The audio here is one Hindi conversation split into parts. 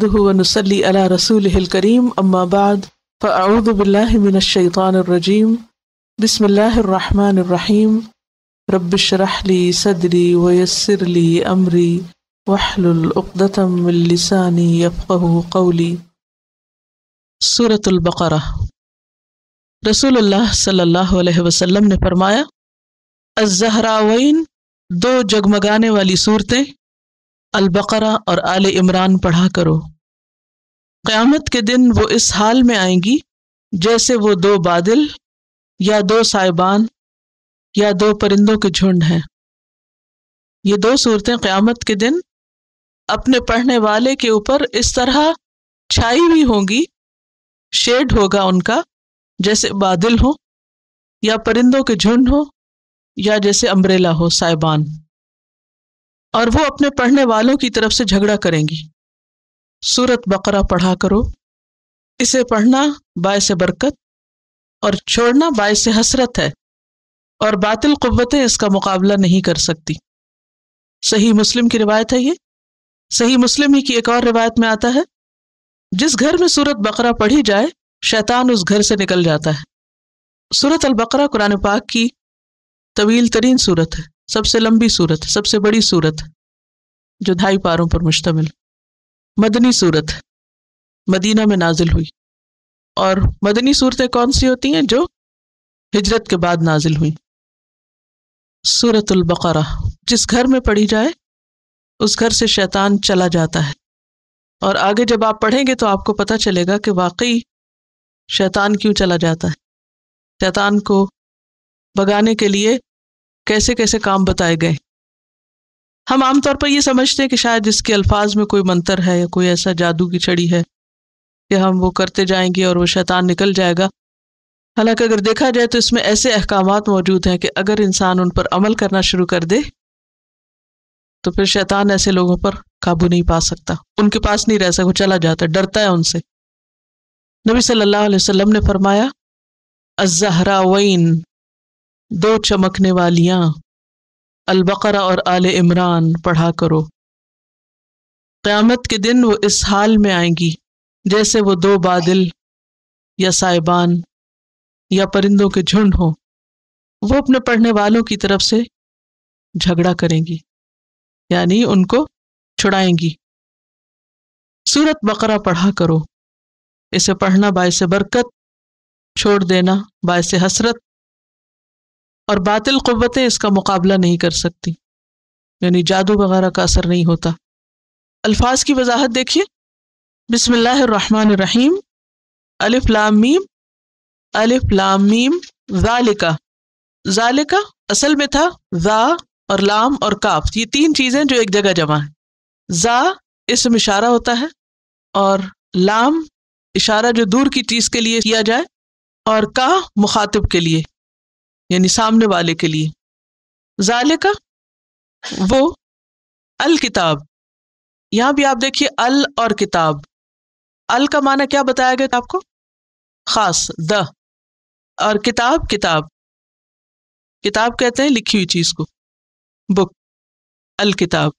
वनसली अला रसूल करीम अम्माबाद फ़ाऊदबिल्लिमिनशैतानरजीम बसमीम रबशरहली सदरी वयसरली अमरी वहलुलतमसानी यफ़ली सूरतुल्बकर रसूल सल्ला वसम ने फरमाया अज़हरावीन दो जगमगाने वाली सूरतें अलबकरा और आल इमरान पढ़ा करो क़यामत के दिन वो इस हाल में आएंगी जैसे वो दो बादल या दो साइबान या दो परिंदों के झुंड हैं ये दो सूरतें क़यामत के दिन अपने पढ़ने वाले के ऊपर इस तरह छाई हुई होंगी शेड होगा उनका जैसे बादल हो या परिंदों के झुंड हो या जैसे अम्ब्रेला हो साइबान और वो अपने पढ़ने वालों की तरफ से झगड़ा करेंगी सूरत बकरा पढ़ा करो इसे पढ़ना बाय से बरकत और छोड़ना बाय से हसरत है और बातिल क़वतें इसका मुकाबला नहीं कर सकती सही मुस्लिम की रिवायत है ये सही मुस्लिम ही की एक और रिवायत में आता है जिस घर में सूरत बकरा पढ़ी जाए शैतान उस घर से निकल जाता है सूरत अल बकरा कुरान पाक की तवील तरीन सूरत है सबसे लंबी सूरत सबसे बड़ी सूरत जो ढाई पारों पर मुश्तमिल मदनी सूरत मदीना में नाजिल हुई और मदनी सूरतें कौन सी होती हैं जो हिजरत के बाद नाजिल हुई सूरतुल्बकरा जिस घर में पढ़ी जाए उस घर से शैतान चला जाता है और आगे जब आप पढ़ेंगे तो आपको पता चलेगा कि वाकई शैतान क्यों चला जाता है शैतान को भगाने के लिए कैसे कैसे काम बताए गए हम आमतौर पर यह समझते हैं कि शायद इसके अल्फाज में कोई मंत्र है या कोई ऐसा जादू की छड़ी है कि हम वो करते जाएंगे और वो शैतान निकल जाएगा हालांकि अगर देखा जाए तो इसमें ऐसे अहकाम मौजूद हैं कि अगर इंसान उन पर अमल करना शुरू कर दे तो फिर शैतान ऐसे लोगों पर काबू नहीं पा सकता उनके पास नहीं रह सकता वो चला जाता डरता है उनसे नबी सल्लल्लाहु अलैहि वसल्लम ने फरमाया अजहरावैन दो चमकने वालियाँ अलबकरा और आल इमरान पढ़ा करो क़्यामत के दिन वो इस हाल में आएंगी जैसे वो दो बादल या साइबान या परिंदों के झुंड हों वो अपने पढ़ने वालों की तरफ से झगड़ा करेंगी यानी उनको छुड़ाएंगी सूरत बकरा पढ़ा करो इसे पढ़ना बायस बरकत छोड़ देना बायस हसरत और बातिल क़वतें इसका मुकाबला नहीं कर सकती यानी जादू वगैरह का असर नहीं होता अल्फाज की वजाहत देखिए रहीम अलिफ लामीम अलिफ लामीम जालिका जालिका असल में था जा और लाम और काफ ये तीन चीज़ें जो एक जगह जमा है जा इसम इशारा होता है और लाम इशारा जो दूर की चीज़ के लिए किया जाए और का मुखातिब के लिए यानी सामने वाले के लिए जाले का वो अल किताब यहां भी आप देखिए अल और किताब अल का माना क्या बताया गया आपको खास द और किताब किताब किताब कहते हैं लिखी हुई चीज को बुक अल किताब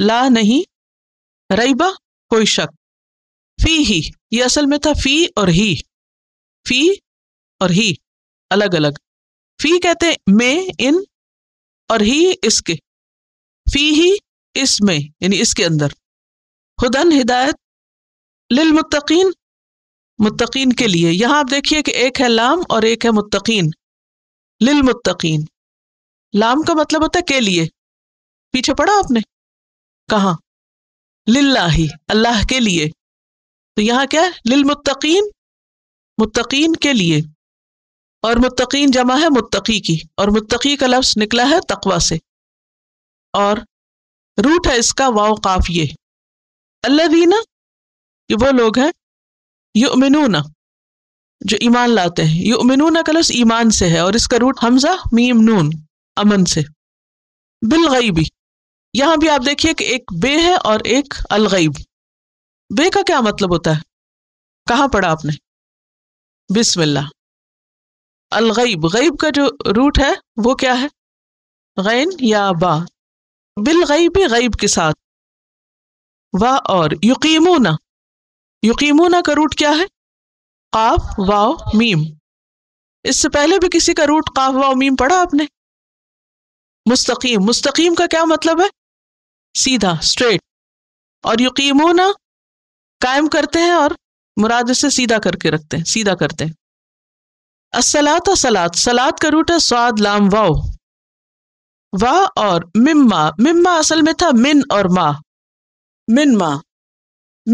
ला नहीं रईबा कोई शक फी ही ये असल में था फी और ही फी और ही अलग अलग फी कहते हैं में इन और ही इसके फी ही इसमें यानी इसके अंदर हुदन हिदायत लिल मुत्तकीन मुत्तकीन के लिए यहां आप देखिए कि एक है लाम और एक है मुत्तकीन लिल मुत्तकीन लाम का मतलब होता है के लिए पीछे पढ़ा आपने कहा लिल्लाही अल्लाह के लिए तो यहां क्या है लिल मुत्तकीन मुत्तकीन के लिए और मुत्तकीन जमा है मुत्तकी की और मुत्तकी का लफ्ज निकला है तकवा से और रूट है इसका वाव काफिये अल्लादीना ये वो लोग हैं युमिनूना जो ईमान लाते हैं युमिनूना का लफ्ज ईमान से है और इसका रूट हमजा मीम नून अमन से बिल गईबी यहाँ भी आप देखिए कि एक बे है और एक अलगैब बे का क्या मतलब होता है कहाँ पढ़ा आपने बिस्मिल्लाह अलगैब गैब का जो रूट है वो क्या है गैन या बा बिल गैब के साथ वा और यकीमोना यकीमोना का रूट क्या है काफ वाव मीम इससे पहले भी किसी का रूट काफ वाव मीम पढ़ा आपने मुस्तकीम मुस्तकीम का क्या मतलब है सीधा स्ट्रेट और यकीमोना कायम करते हैं और मुराद से सीधा करके रखते हैं सीधा करते हैं असलात सलाद सलात का रूट है स्वाद लाम वाओ वाह और मिम्मा मिम्मा असल में था मिन और माँ मिन माँ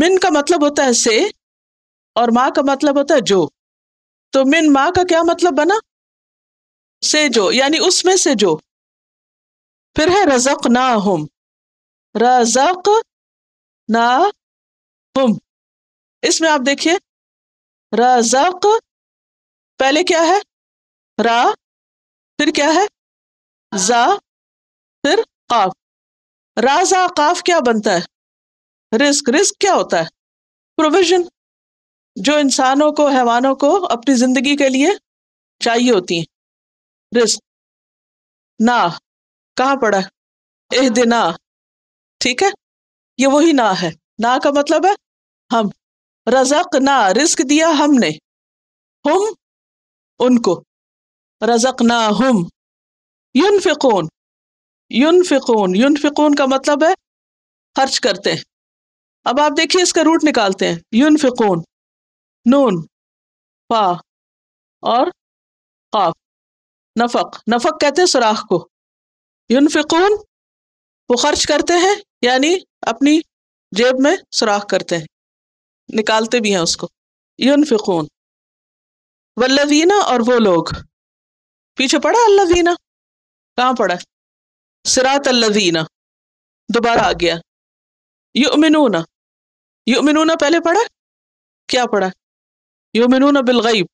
मिन का मतलब होता है से और माँ का मतलब होता है जो तो मिन माँ का क्या मतलब बना से जो यानी उसमें से जो फिर है रजक ना हम रजक ना हम इसमें आप देखिए रजक पहले क्या है रा फिर क्या है जा फिर काफ राजा काफ क्या बनता है रिस्क रिस्क क्या होता है प्रोविजन जो इंसानों को हैवानों को अपनी जिंदगी के लिए चाहिए होती है रिस्क ना कहाँ पड़ा एह दिना ठीक है ये वही ना है ना का मतलब है हम रजक ना रिस्क दिया हमने हम उनको रजक ना हम यूनफिकून यूनफिकून यूनफिकून का मतलब है खर्च करते हैं अब आप देखिए इसका रूट निकालते हैं यूनफिकून नून पा और काफ नफक नफक कहते हैं सुराख को यूनफिकून वो खर्च करते हैं यानी अपनी जेब में सुराख करते हैं निकालते भी हैं उसको यूनफिकून वल्लवीना और वो लोग पीछे पड़ा अल्लवीना कहाँ पड़ा सिरात अल्लवीना दोबारा आ गया युमिनूना युमिनूना पहले पढ़ा क्या पढ़ा युमिनूना गईब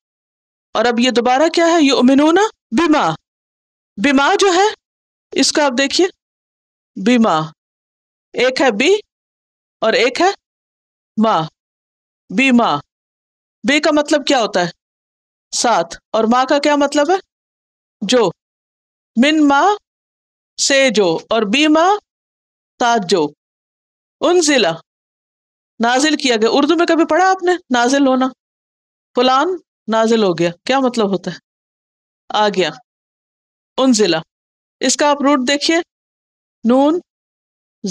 और अब ये दोबारा क्या है युमिनूना बीमा बीमा जो है इसका आप देखिए बीमा एक है बी और एक है माँ बीमा बे का मतलब क्या होता है साथ और माँ का क्या मतलब है जो मिन माँ से जो और बी माँ साथ जो उन जिला नाजिल किया गया उर्दू में कभी पढ़ा आपने नाजिल होना फलान नाजिल हो गया क्या मतलब होता है आ गया उन जिला इसका आप रूट देखिए नून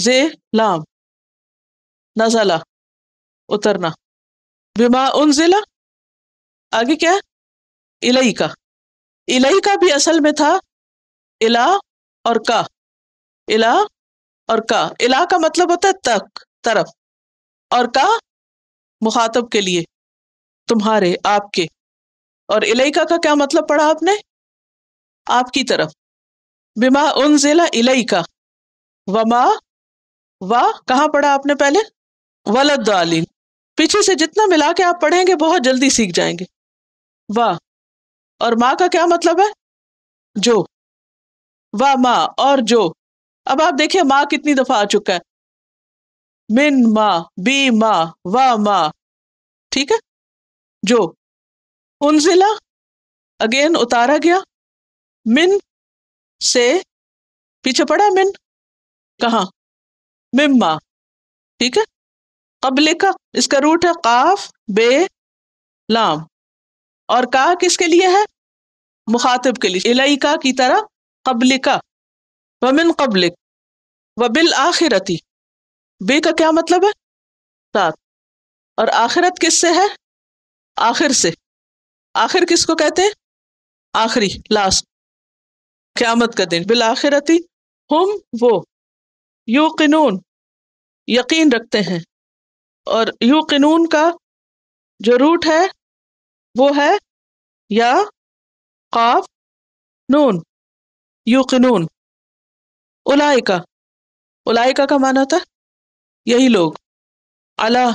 जे लाम नजला उतरना बीमा उन जिला आगे क्या है इलाई का इलाई का भी असल में था इला और का इला और का इला का मतलब होता है तक तरफ और का मुखातब के लिए तुम्हारे आपके और इलाइका का क्या मतलब पढ़ा आपने आपकी तरफ बिमा उन जिला इलाइका वमा वाह कहाँ पढ़ा आपने पहले वलद दालीन पीछे से जितना मिला के आप पढ़ेंगे बहुत जल्दी सीख जाएंगे वाह और माँ का क्या मतलब है जो वाह माँ और जो अब आप देखिए माँ कितनी दफा आ चुका है मिन माँ बी माँ व माँ ठीक है जो उनजिला अगेन उतारा गया मिन से पीछे पड़ा मिन कहा मिम्मा ठीक है कबले का इसका रूट है काफ बे लाम और का किसके लिए है मुखातब के लिए इलाइका की तरह कबलिका वमिन कबलिक व बिल आखिरती बे का क्या मतलब है साथ और आखिरत किससे है आखिर से आखिर किसको कहते हैं आखिरी लास्ट क्यामत का दिन बिल आखिरती हम वो यू कानून यकीन रखते हैं और यू कानून का जो रूट है वो है या قاف नून यूकिनून उलाइका उलाइका का माना था यही लोग अला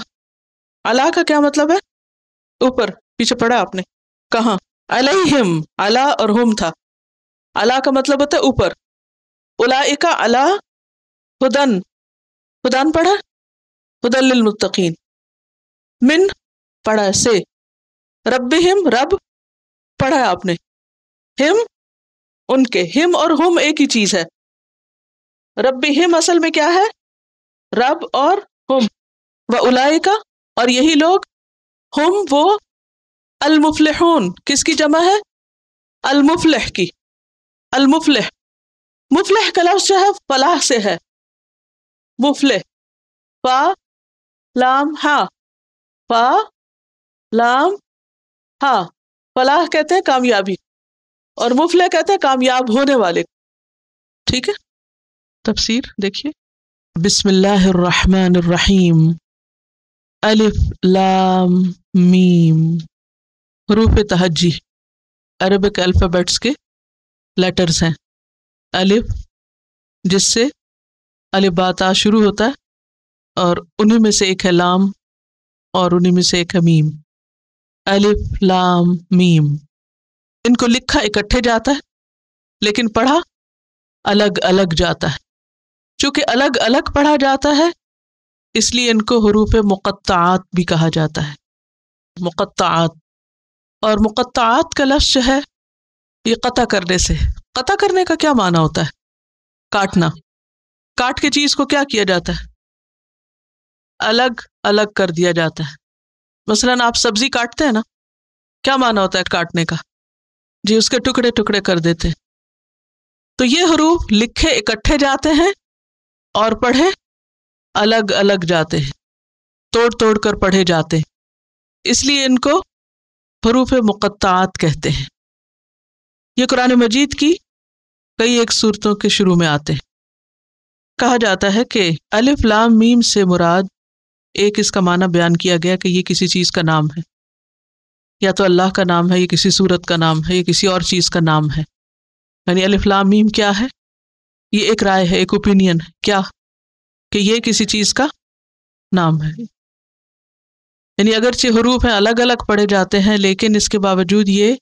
अला का क्या मतलब है ऊपर पीछे पढ़ा आपने कहा अलई हिम अला और हुम था अला का मतलब होता है ऊपर उलायका अला हुदन हुदान पढ़ा हुदल मुतकीन मिन पढ़ा से रब हिम रब पढ़ा आपने हिम उनके हिम और हम एक ही चीज है रब्बी हिम असल में क्या है रब और हुम व उलाई का और यही लोग हुम वो अलमुफलहून किसकी जमा है अलमुफलह की अलमुफलह मुफलह का लफ्ज जो है फलाह से है मुफलह फा लाम हा फा लाम हा फलाह कहते हैं कामयाबी और मुफले कहते हैं कामयाब होने वाले ठीक है तफसीर देखिए बिस्मिल्लाहिर्रहमानिर्रहीम अलिफ लाम मीम हरूफ तहजी अरबिक अल्फ़ाबेट्स के लेटर्स हैं अलिफ जिससे अलिबाता शुरू होता है और उन्हीं में से एक है लाम और उन्हीं में से एक है मीम अलिफ लाम मीम इनको लिखा इकट्ठे जाता है लेकिन पढ़ा अलग अलग जाता है चूंकि अलग अलग पढ़ा जाता है इसलिए इनको हरूफ मुक़त्त भी कहा जाता है मुक़त्त और मुक़त्त का लफ्ज़ जो है ये कता करने से कता करने का क्या माना होता है काटना काट के चीज़ को क्या किया जाता है अलग अलग कर दिया जाता है मसलन आप सब्जी काटते हैं ना क्या माना होता है काटने का जी उसके टुकड़े टुकड़े कर देते तो ये हरूफ लिखे इकट्ठे जाते हैं और पढ़े अलग अलग जाते हैं तोड़ तोड़ कर पढ़े जाते हैं इसलिए इनको हरूफ मुक़त्तात कहते हैं ये कुरान मजीद की कई एक सूरतों के शुरू में आते हैं कहा जाता है कि अलिफ लाम मीम से मुराद एक इसका माना बयान किया गया कि ये किसी चीज़ का नाम है या तो अल्लाह का नाम है या किसी सूरत का नाम है या किसी और चीज़ का नाम है यानी अलफलामीम क्या है ये एक राय है एक ओपिनियन है क्या कि ये किसी चीज़ का नाम है यानी अगरचे हरूफ हैं अलग अलग पढ़े जाते हैं लेकिन इसके बावजूद ये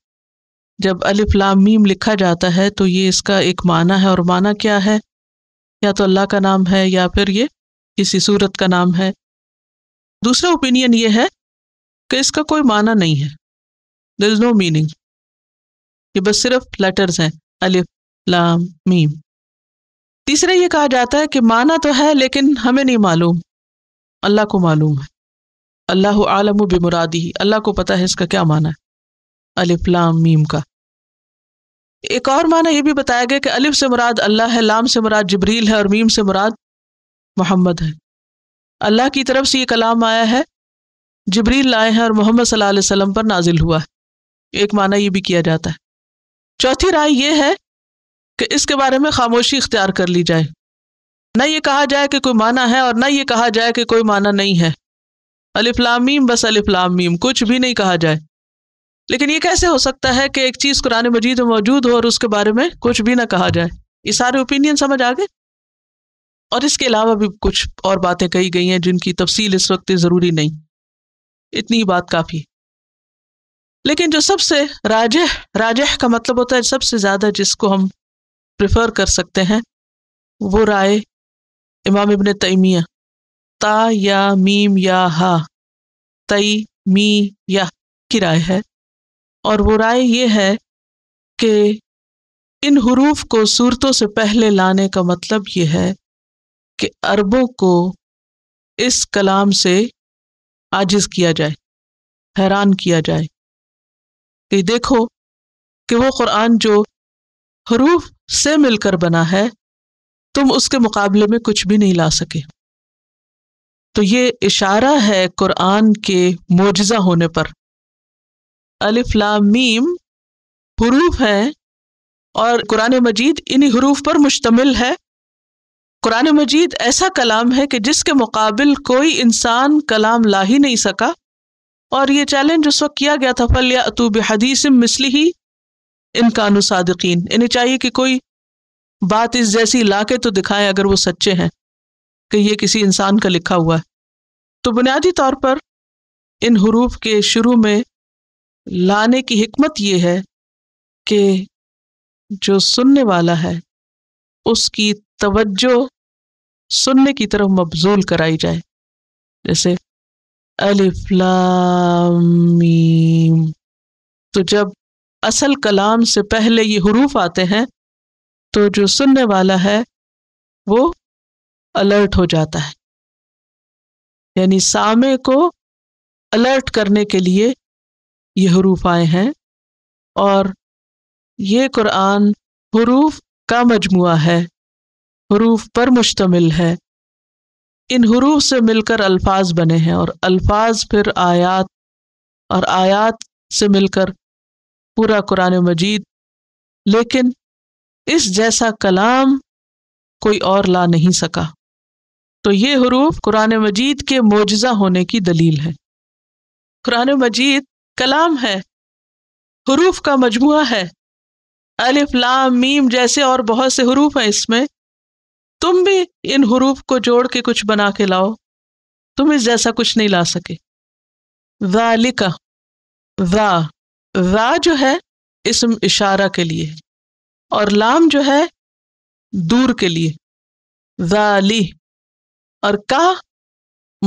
जब अलिफ मीम लिखा जाता है तो ये इसका एक माना है और माना क्या है या तो अल्लाह का नाम है या फिर ये किसी सूरत का नाम है दूसरा ओपिनियन ये है कि इसका कोई माना नहीं है देर इज़ नो मीनिंग ये बस सिर्फ लेटर्स हैं अलिफ लाम मीम तीसरा ये कहा जाता है कि माना तो है लेकिन हमें नहीं मालूम अल्लाह को मालूम है अल्लाह आलम बेमुरादी अल्लाह को पता है इसका क्या माना है अलिफ लाम मीम का एक और माना यह भी बताया गया कि अलिफ से मुराद अल्लाह है लाम से मुराद जबरील है और मीम से मुराद मोहम्मद है अल्लाह की तरफ से ये कलाम आया है जबरील लाए हैं और मोहम्मद सल्लल्लाहु अलैहि वसल्लम पर नाजिल हुआ है एक माना ये भी किया जाता है चौथी राय यह है कि इसके बारे में खामोशी इख्तियार कर ली जाए न ये कहा जाए कि कोई माना है और न ये कहा जाए कि कोई माना नहीं है अलिफ्लामीम बस अलिफ्लामीम कुछ भी नहीं कहा जाए लेकिन ये कैसे हो सकता है कि एक चीज़ कुरान मजीद में मौजूद हो और उसके बारे में कुछ भी ना कहा जाए ये सारे ओपिनियन समझ आ गए और इसके अलावा भी कुछ और बातें कही गई हैं जिनकी तफसील इस वक्त ज़रूरी नहीं इतनी बात काफ़ी है लेकिन जो सबसे राजह राजह का मतलब होता है सबसे ज़्यादा जिसको हम प्रेफर कर सकते हैं वो राय इमाम इबन तैमिया ता या मीम या हा तई मी या की राय है और वो राय ये है कि इन हरूफ को सूरतों से पहले लाने का मतलब ये है कि अरबों को इस कलाम से आजिज़ किया जाए हैरान किया जाए कि देखो कि वो कुरान जो हरूफ से मिलकर बना है तुम उसके मुकाबले में कुछ भी नहीं ला सके तो ये इशारा है कुरान के मोजा होने पर अलिफ लाम मीम हरूफ है और कुरान मजीद इन्हीं हरूफ पर मुश्तमिल है कुरान मजीद ऐसा कलाम है कि जिसके मुकाबल कोई इंसान कलाम ला ही नहीं सका और ये चैलेंज उस वक्त किया गया था फल या अतूब हदीस मिसली ही इनका सदकिन इन्हें चाहिए कि कोई बात इस जैसी लाके तो दिखाएं अगर वो सच्चे हैं कि ये किसी इंसान का लिखा हुआ है तो बुनियादी तौर पर इन हरूफ के शुरू में लाने की हमत ये है कि जो सुनने वाला है उसकी तवज्जो सुनने की तरफ मबजूल कराई जाए जैसे अलिफ्लामीम तो जब असल कलाम से पहले ये हरूफ आते हैं तो जो सुनने वाला है वो अलर्ट हो जाता है यानी सामे को अलर्ट करने के लिए ये हरूफ आए हैं और ये कुरान हरूफ का मजमू है हरूफ पर मुश्तमिल है इन हरूफ से मिलकर अल्फाज बने हैं और अल्फाज फिर आयात और आयात से मिलकर पूरा कुरान मजीद लेकिन इस जैसा कलाम कोई और ला नहीं सका तो ये हरूफ कुरान मजीद के मोजा होने की दलील है कुरान मजीद कलाम है हरूफ का मजमु है अलिफ लाम मीम जैसे और बहुत से हरूफ हैं इसमें तुम भी इन हरूफ को जोड़ के कुछ बना के लाओ तुम इस जैसा कुछ नहीं ला सके वालिका वा वा जो है इसम इशारा के लिए और लाम जो है दूर के लिए वाली और का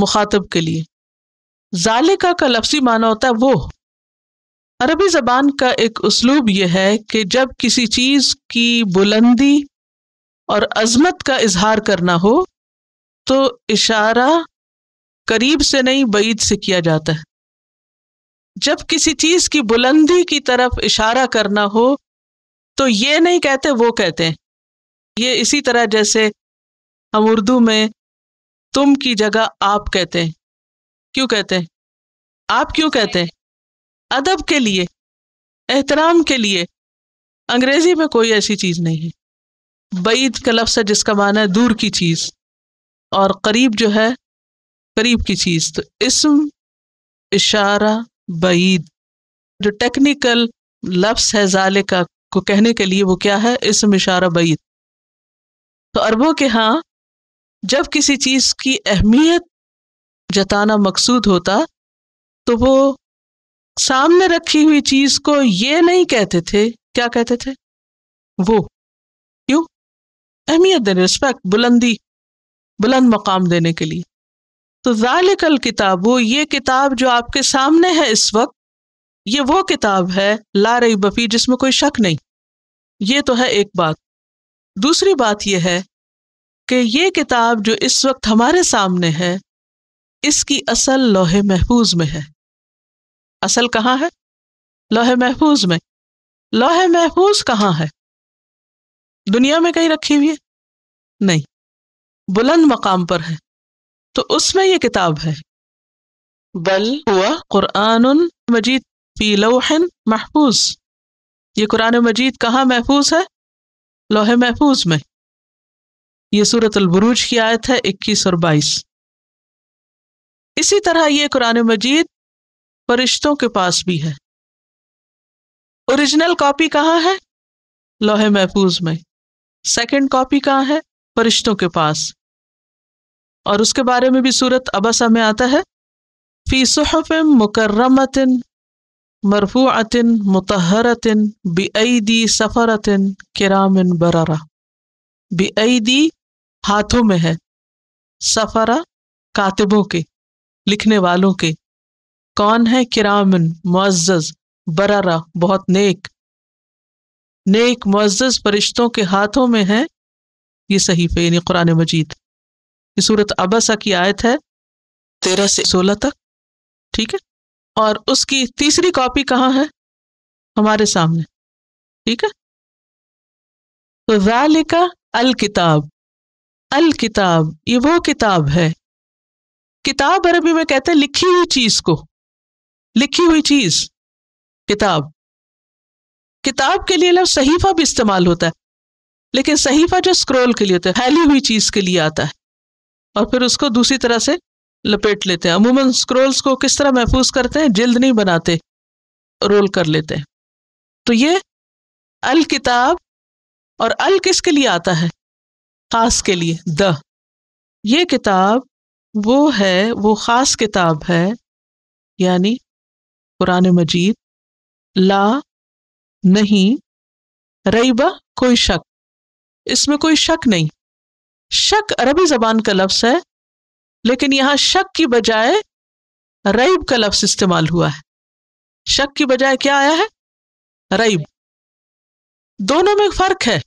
मुखातब के लिए जालिका का लफ्सी माना होता है वो अरबी ज़बान का एक उसलूब यह है कि जब किसी चीज़ की बुलंदी और अजमत का इजहार करना हो तो इशारा करीब से नहीं बईद से किया जाता है जब किसी चीज़ की बुलंदी की तरफ इशारा करना हो तो ये नहीं कहते वो कहते हैं ये इसी तरह जैसे हम उर्दू में तुम की जगह आप कहते हैं क्यों कहते हैं आप क्यों कहते हैं अदब के लिए एहतराम के लिए अंग्रेजी में कोई ऐसी चीज़ नहीं है बैद का लफ्स है जिसका माना है दूर की चीज़ और करीब जो है करीब की चीज़ तो इसम इशारा बैद जो टेक्निकल लफ्स है जाले का को कहने के लिए वो क्या है इसम इशारा बैद तो अरबों के हाँ जब किसी चीज़ की अहमियत जताना मकसूद होता तो वो सामने रखी हुई चीज़ को ये नहीं कहते थे क्या कहते थे वो अहमियत देने रिस्पेक्ट बुलंदी बुलंद मकाम देने के लिए तो जालिकल किताब वो ये किताब जो आपके सामने है इस वक्त ये वो किताब है ला रही बफी जिसमें कोई शक नहीं ये तो है एक बात दूसरी बात यह है कि ये किताब जो इस वक्त हमारे सामने है इसकी असल लोहे महफूज में है असल कहाँ है लोहे महफूज में लोहे महफूज कहाँ है दुनिया में कहीं रखी हुई है नहीं बुलंद मकाम पर है तो उसमें ये किताब है बल हुआ कुरान मजीद फी लोहन महफूज ये कुरान मजीद कहाँ महफूज है लोहे महफूज में ये सूरत अलबरूज की आयत है इक्कीस और बाईस इसी तरह ये कुरान मजीद फरिश्तों के पास भी है ओरिजिनल कॉपी कहाँ है लोहे महफूज में सेकंड कॉपी कहाँ है फरिश्तों के पास और उसके बारे में भी सूरत अबसा में आता है फी सुहफ मुकर्रमतिन मरफूआतिन मतहरतिन बेदी सफ़रतिन किरामिन बररा बेदी हाथों में है सफ़रा कातिबों के लिखने वालों के कौन है किरामिन मुआज़ बररा बहुत नेक नेक मज्ज फरिश्तों के हाथों में है ये सहीफ़े यानी कुरान मजीद ये सूरत अबसा की आयत है तेरह से सोलह तक ठीक है और उसकी तीसरी कॉपी कहाँ है हमारे सामने ठीक है तो वैलिका अल किताब अल किताब ये वो किताब है किताब अरबी में कहते हैं लिखी हुई चीज को लिखी हुई चीज किताब किताब के लिए लफ्ज सहीफा भी इस्तेमाल होता है लेकिन सहीफा जो स्क्रोल के लिए होता है फैली हुई चीज़ के लिए आता है और फिर उसको दूसरी तरह से लपेट लेते हैं अमूमन स्क्रोल्स को किस तरह महफूज करते हैं जल्द नहीं बनाते रोल कर लेते हैं तो ये अल किताब और अल किसके लिए आता है खास के लिए द ये किताब वो है वो ख़ास किताब है यानी कुरान मजीद ला नहीं रईब कोई शक इसमें कोई शक नहीं शक अरबी जबान का लफ्ज है लेकिन यहां शक की बजाय रईब का लफ्ज इस्तेमाल हुआ है शक की बजाय क्या आया है रईब दोनों में फर्क है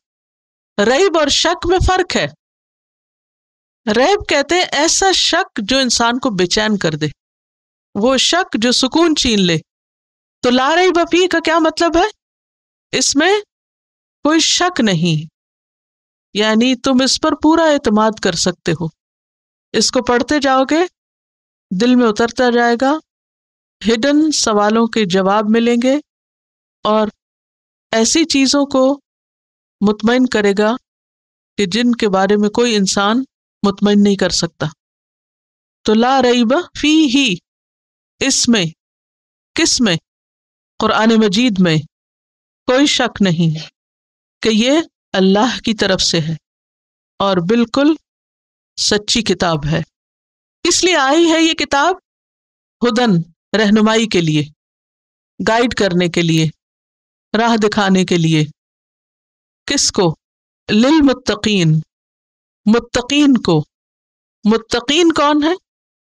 रईब और शक में फर्क है रैब कहते हैं ऐसा शक जो इंसान को बेचैन कर दे वो शक जो सुकून छीन ले तो ला रही बफी का क्या मतलब है इसमें कोई शक नहीं यानी तुम इस पर पूरा एतमाद कर सकते हो इसको पढ़ते जाओगे दिल में उतरता जाएगा हिडन सवालों के जवाब मिलेंगे और ऐसी चीज़ों को मुतमिन करेगा कि जिनके बारे में कोई इंसान मुतमिन नहीं कर सकता तो ला रईब फी ही इसमें किस में कुरान मजीद में कोई शक नहीं है कि ये अल्लाह की तरफ से है और बिल्कुल सच्ची किताब है इसलिए आई है ये किताब हुदन रहनुमाई के लिए गाइड करने के लिए राह दिखाने के लिए किसको लिल मुत्तकीन मुत्तकीन को मुत्तकीन कौन है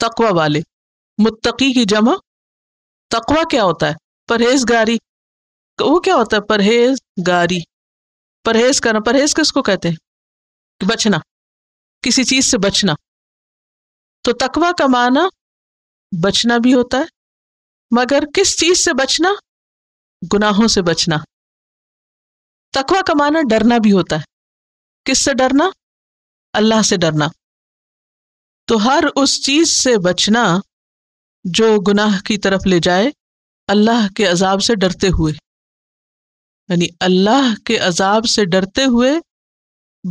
तकवा वाले मुत्तकी की जमा तकवा क्या होता है परहेजगारी वो क्या होता है परहेज गारी परहेज करना परहेज किसको कहते हैं कि बचना किसी चीज से बचना तो तकवा कमाना बचना भी होता है मगर किस चीज से बचना गुनाहों से बचना तकवा कमाना डरना भी होता है किससे डरना अल्लाह से डरना तो हर उस चीज से बचना जो गुनाह की तरफ ले जाए अल्लाह के अजाब से डरते हुए यानी अल्लाह के अजाब से डरते हुए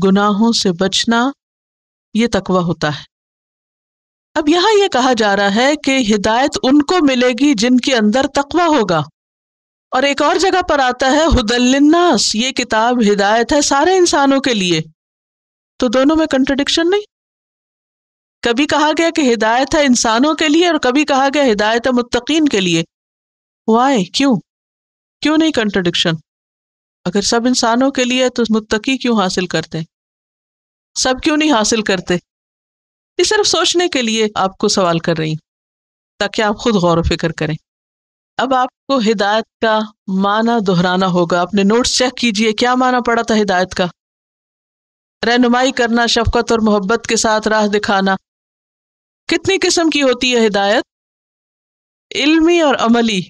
गुनाहों से बचना ये तकवा होता है अब यहाँ यह कहा जा रहा है कि हिदायत उनको मिलेगी जिनके अंदर तकवा होगा और एक और जगह पर आता है हुदल्लिन्नास ये किताब हिदायत है सारे इंसानों के लिए तो दोनों में कंट्रडिक्शन नहीं कभी कहा गया कि हिदायत है इंसानों के लिए और कभी कहा गया हिदायत है मुत्तकीन के लिए वाई क्यों क्यों नहीं कंट्रडिक्शन अगर सब इंसानों के लिए तो मुत्तकी क्यों हासिल करते हैं सब क्यों नहीं हासिल करते ये सिर्फ सोचने के लिए आपको सवाल कर रही ताकि आप खुद गौर फिक्र करें अब आपको हिदायत का माना दोहराना होगा अपने नोट्स चेक कीजिए क्या माना पड़ा था हिदायत का रहनुमाई करना शफकत और मोहब्बत के साथ राह दिखाना कितनी किस्म की होती है हिदायत इल्मी और अमली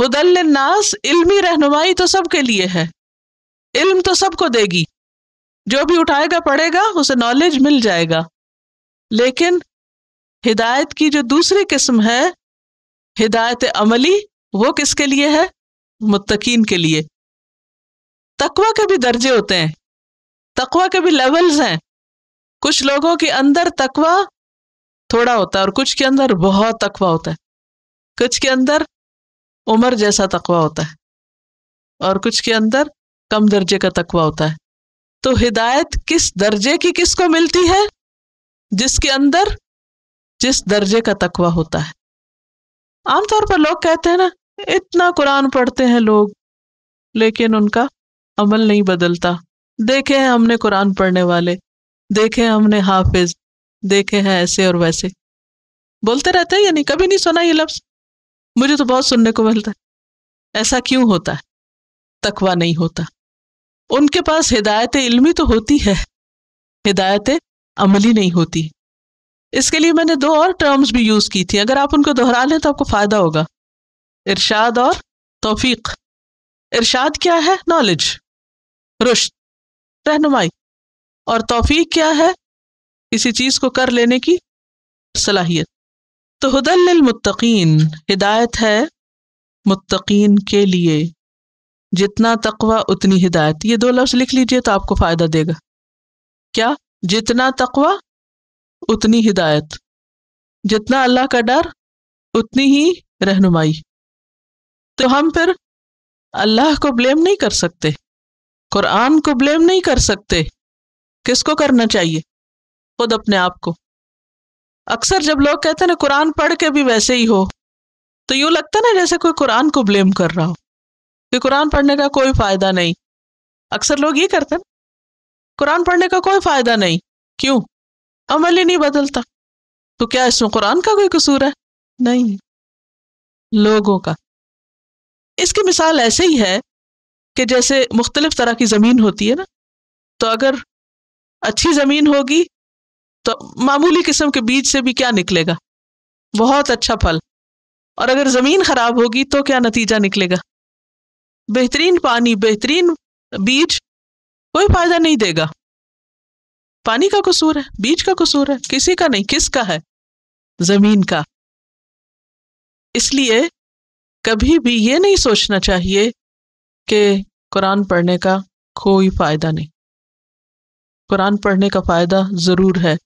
हदलनास इल्मी रहनुमाई तो सबके लिए है इल्म तो सबको देगी जो भी उठाएगा पढ़ेगा उसे नॉलेज मिल जाएगा लेकिन हिदायत की जो दूसरी किस्म है हिदायत अमली वो किसके लिए है मुत्तकीन के लिए तकवा के भी दर्जे होते हैं तकवा के भी लेवल्स हैं कुछ लोगों के अंदर तकवा थोड़ा होता है और कुछ के अंदर बहुत तकवा होता है कुछ के अंदर उम्र जैसा तकवा होता है और कुछ के अंदर कम दर्जे का तकवा होता है तो हिदायत किस दर्जे की किसको मिलती है जिसके अंदर जिस दर्जे का तकवा होता है आमतौर पर लोग कहते हैं ना इतना कुरान पढ़ते हैं लोग लेकिन उनका अमल नहीं बदलता देखे हैं हमने कुरान पढ़ने वाले देखे हैं हमने हाफिज देखे हैं ऐसे और वैसे बोलते रहते हैं यानी कभी नहीं सुना ये लफ्ज़ मुझे तो बहुत सुनने को मिलता है ऐसा क्यों होता है तकवा नहीं होता उनके पास हिदायत इल्मी तो होती है हिदायत अमली नहीं होती इसके लिए मैंने दो और टर्म्स भी यूज़ की थी अगर आप उनको दोहरा लें तो आपको फ़ायदा होगा इरशाद और तोफ़ीक इरशाद क्या है नॉलेज रुश्त रहनुमाई और तोफ़ी क्या है किसी चीज़ को कर लेने की सलाहियत तो हदलमतकीन हिदायत है मुतकीन के लिए जितना तकवा उतनी हिदायत ये दो लफ्ज़ लिख लीजिए तो आपको फ़ायदा देगा क्या जितना तकवा उतनी हिदायत जितना अल्लाह का डर उतनी ही रहनुमाई तो हम फिर अल्लाह को ब्लेम नहीं कर सकते कुरान को ब्लेम नहीं कर सकते किसको करना चाहिए खुद अपने आप को अक्सर जब लोग कहते हैं ना कुरान पढ़ के भी वैसे ही हो तो यूँ लगता ना जैसे कोई कुरान को ब्लेम कर रहा हो कि कुरान पढ़ने का कोई फ़ायदा नहीं अक्सर लोग ये करते हैं कुरान पढ़ने का कोई फ़ायदा नहीं क्यों अमल ही नहीं बदलता तो क्या इसमें कुरान का कोई कसूर है नहीं लोगों का इसकी मिसाल ऐसे ही है कि जैसे मुख्तलिफ तरह की ज़मीन होती है ना तो अगर अच्छी ज़मीन होगी तो मामूली किस्म के बीज से भी क्या निकलेगा बहुत अच्छा फल और अगर ज़मीन ख़राब होगी तो क्या नतीजा निकलेगा बेहतरीन पानी बेहतरीन बीज कोई फ़ायदा नहीं देगा पानी का कसूर है बीज का कसूर है किसी का नहीं किसका है ज़मीन का इसलिए कभी भी ये नहीं सोचना चाहिए कि कुरान पढ़ने का कोई फ़ायदा नहीं कुरान पढ़ने का फ़ायदा ज़रूर है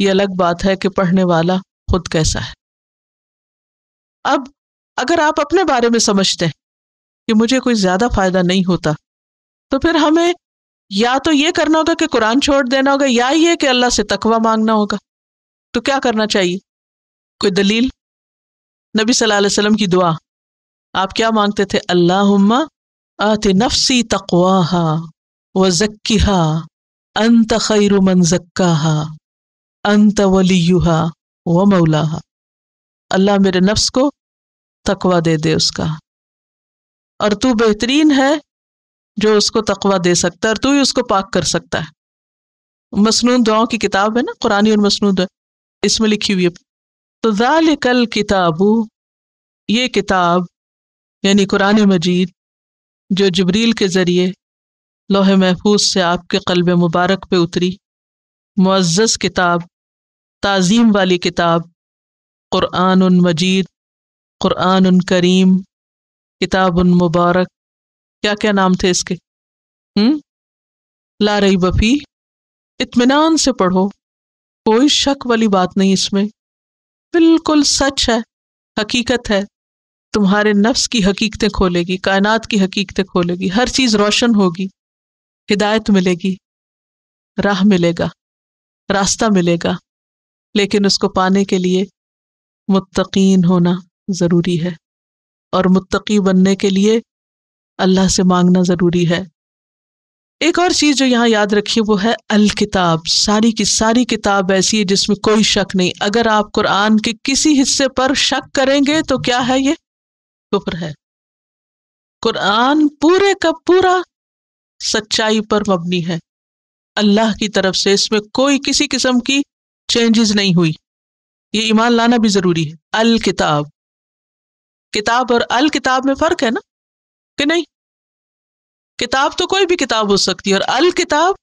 ये अलग बात है कि पढ़ने वाला खुद कैसा है अब अगर आप अपने बारे में समझते हैं कि मुझे कोई ज़्यादा फ़ायदा नहीं होता तो फिर हमें या तो ये करना होगा कि कुरान छोड़ देना होगा या ये कि अल्लाह से तकवा मांगना होगा तो क्या करना चाहिए कोई दलील नबी सल्लल्लाहु अलैहि वसल्लम की दुआ आप क्या मांगते थे अल्लाहुम्मा आते नफसी तकवाहा व अंत खैर मन जक्काहा अंत वलीहा व मौलाहा अल्लाह मेरे नफ्स को तकवा दे दे उसका और तू बेहतरीन है जो उसको तकवा दे सकता है और तू ही उसको पाक कर सकता है मसनू दुआओं की किताब है ना कुरानी और मसनू दुआ इसमें लिखी हुई है तो जाल कल किताबू ये किताब यानी कुरान मजीद जो जबरील के ज़रिए लोहे महफूज से आपके कल्ब मुबारक पे उतरी मुआज़ किताब ताज़ीम वाली किताब क़ुरान मजीद क़ुरान करीम किताब मुबारक क्या क्या नाम थे इसके हुँ? ला रही बफ़ी इतमान से पढ़ो कोई शक वाली बात नहीं इसमें बिल्कुल सच है हकीकत है तुम्हारे नफ्स की हकीकतें खोलेगी कायनात की हकीकतें खोलेगी हर चीज़ रोशन होगी हिदायत मिलेगी राह मिलेगा रास्ता मिलेगा लेकिन उसको पाने के लिए मुत्तकीन होना ज़रूरी है और मुत्तकी बनने के लिए अल्लाह से मांगना ज़रूरी है एक और चीज़ जो यहाँ याद रखिए वो है अल किताब सारी की सारी किताब ऐसी है जिसमें कोई शक नहीं अगर आप कुरान के किसी हिस्से पर शक करेंगे तो क्या है ये कुफर है कुरान पूरे का पूरा सच्चाई पर मबनी है अल्लाह की तरफ से इसमें कोई किसी किस्म की चेंजेस नहीं हुई ये ईमान लाना भी ज़रूरी है अल किताब किताब और अल किताब में फ़र्क है ना कि नहीं किताब तो कोई भी किताब हो सकती है और अल किताब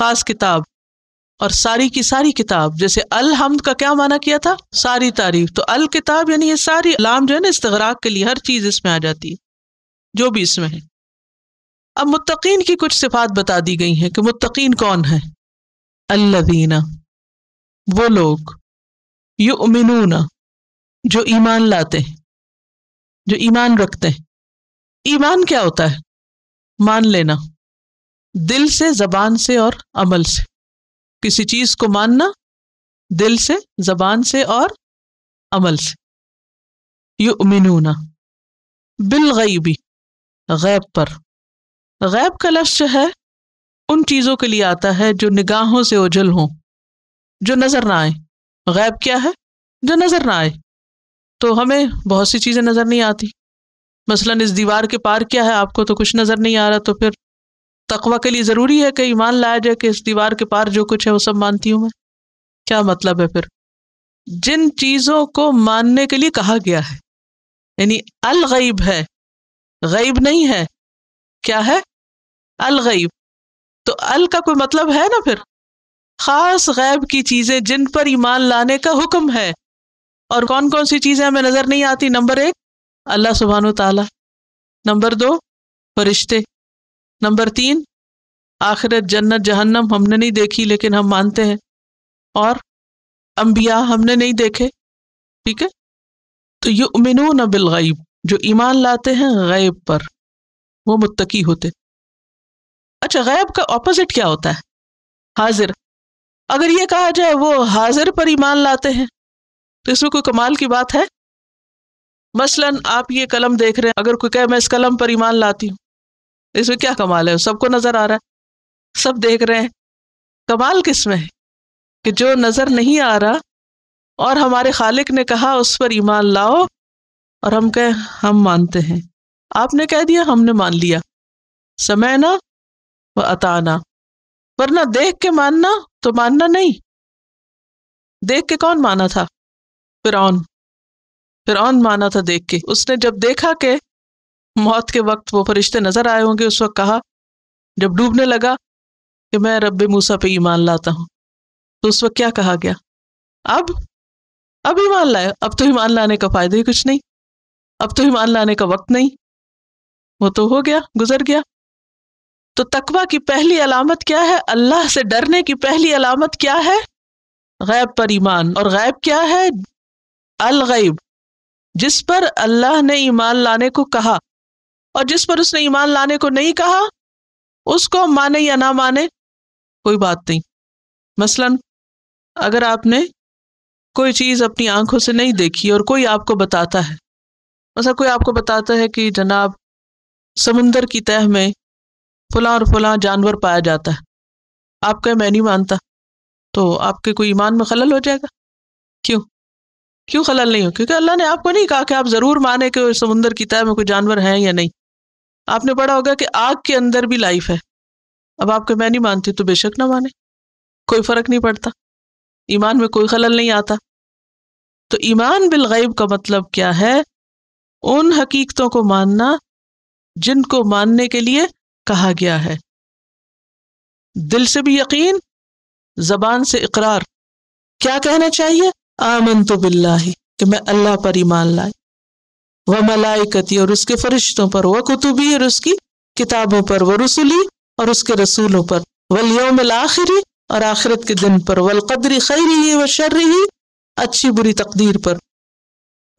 ख़ास किताब और सारी की सारी किताब जैसे अल हमद का क्या माना किया था सारी तारीफ तो अल किताब यानी ये सारी लाम जो है ना इसतराक के लिए हर चीज़ इसमें आ जाती है जो भी इसमें है अब मुतकीन की कुछ सिफात बता दी गई है कि मुतकीन कौन है अल्लादीना वो लोग यु युमिनूना जो ईमान लाते हैं जो ईमान रखते हैं ईमान क्या होता है मान लेना दिल से जबान से और अमल से किसी चीज को मानना दिल से जबान से और अमल से यु बिल गईबी गैब पर गैब का लफ्ज जो है उन चीज़ों के लिए आता है जो निगाहों से ओझल हों जो नज़र ना आए गैब क्या है जो नज़र ना आए तो हमें बहुत सी चीज़ें नज़र नहीं आती मसलन इस दीवार के पार क्या है आपको तो कुछ नज़र नहीं आ रहा तो फिर तकवा के लिए ज़रूरी है कि ईमान लाया जाए कि इस दीवार के पार जो कुछ है वो सब मानती हूँ मैं क्या मतलब है फिर जिन चीज़ों को मानने के लिए कहा गया है यानी गईब है गईब नहीं है क्या है गईब तो अल का कोई मतलब है ना फिर खास गैब की चीज़ें जिन पर ईमान लाने का हुक्म है और कौन कौन सी चीज़ें हमें नज़र नहीं आती नंबर एक अल्लाह सुबहान तला नंबर दो फरिश्ते नंबर तीन आखिरत जन्नत जहन्नम हमने नहीं देखी लेकिन हम मानते हैं और अम्बिया हमने नहीं देखे ठीक है तो यु मिनू न बिलगैब जो ईमान लाते हैं गैब पर वो मुत्तकी होते अच्छा गैब का ऑपोजिट क्या होता है हाजिर अगर ये कहा जाए वो हाजिर पर ईमान लाते हैं तो इसमें कोई कमाल की बात है मसलन आप ये कलम देख रहे हैं अगर कोई कहे मैं इस कलम पर ईमान लाती हूँ इसमें क्या कमाल है सबको नजर आ रहा है सब देख रहे हैं कमाल किस में है कि जो नजर नहीं आ रहा और हमारे खालिक ने कहा उस पर ईमान लाओ और हम कहें हम मानते हैं आपने कह दिया हमने मान लिया समय ना व अताना वरना देख के मानना तो मानना नहीं देख के कौन माना था फिर ऑन फिर ऑन माना था देख के उसने जब देखा कि मौत के वक्त वो फरिश्ते नजर आए होंगे उस वक्त कहा जब डूबने लगा कि मैं रब मूसा पे ईमान लाता हूँ तो उस वक्त क्या कहा गया अब अब ईमान लाए अब तो ईमान लाने का फायदा ही कुछ नहीं अब तो ईमान लाने का वक्त नहीं वो तो हो गया गुजर गया तो तकवा की पहली अलामत क्या है अल्लाह से डरने की पहली अलामत क्या है गैब पर ईमान और गैब क्या है अलगैब जिस पर अल्लाह ने ईमान लाने को कहा और जिस पर उसने ईमान लाने को नहीं कहा उसको माने या ना माने कोई बात नहीं मसलन अगर आपने कोई चीज़ अपनी आंखों से नहीं देखी और कोई आपको बताता है ऐसा कोई आपको बताता है कि जनाब समुंदर की तह में फला और फला जानवर पाया जाता है आपका मैं नहीं मानता तो आपके कोई ईमान में खलल हो जाएगा क्यों क्यों खलल नहीं हो क्योंकि अल्लाह ने आपको नहीं कहा कि आप ज़रूर माने कि समुंदर की तय में कोई जानवर है या नहीं आपने पढ़ा होगा कि आग के अंदर भी लाइफ है अब आपके मैं नहीं मानती तो बेशक ना माने कोई फ़र्क नहीं पड़ता ईमान में कोई खलल नहीं आता तो ईमान बिल गैब का मतलब क्या है उन हकीकतों को मानना जिनको मानने के लिए कहा गया है दिल से भी यकीन जबान से इकरार क्या कहना चाहिए आमन तो बिल्ला कि मैं अल्लाह पर ईमान लाई व मलाइकती और उसके फरिश्तों पर व कुतुबी और उसकी किताबों पर व रसुली और उसके रसूलों पर वल आखिरी और आखिरत के दिन पर वल कदरी खैरी व शर्री अच्छी बुरी तकदीर पर